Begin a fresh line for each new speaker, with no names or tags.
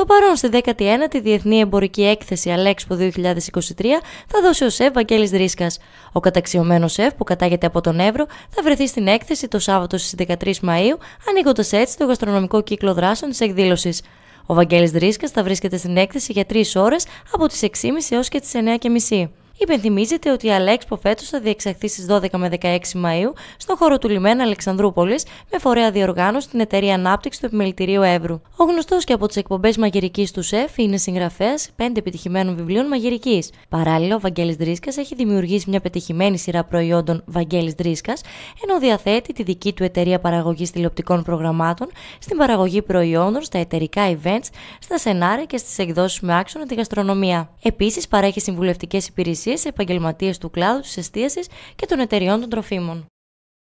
Το παρόν στη 19η Διεθνή Εμπορική Έκθεση Αλέξπο 2023 θα δώσει ο σεφ Βαγγέλης Δρίσκας. Ο καταξιωμένος σεφ που κατάγεται από τον Εύρο θα βρεθεί στην έκθεση το Σάββατο στις 13 Μαΐου, ανοίγοντας έτσι το γαστρονομικό κύκλο δράσεων της εκδήλωσης. Ο Βαγγέλης Δρίσκα θα βρίσκεται στην έκθεση για 3 ώρες από τις 6.30 έως και τις 9.30. Υπενθυμίζεται ότι η Αλέξπο φέτος θα διεξαχθεί στις 12 με 16 Μαου στον χώρο του Λιμένα Αλεξανδρούπολης με φορέα διοργάνωση την εταιρεία ανάπτυξη του Επιμελητηρίου Εύρου. Ο γνωστός και από τις εκπομπές μαγειρικής του ΣΕΦ είναι συγγραφέας πέντε επιτυχημένων βιβλίων μαγειρικής. Παράλληλα, ο Βαγγέλης Δρίσκας έχει δημιουργήσει μια πετυχημένη σειρά προϊόντων Βαγγέλης Δρίσκας, ενώ διαθέτει τη δική του εταιρεία παραγωγής τηλεοπτικών προγραμμάτων στην παραγωγή προϊόντων, στα εταιρικά events, στα σενάρια και στις εκδόσεις με άξονα τη γαστρονομία. Επίσης, παρέχει συμβουλευτικές υπηρεσίες υπηρεσίες επαγγελματίες του κλάδου της εστίασης και των εταιριών των τροφίμων.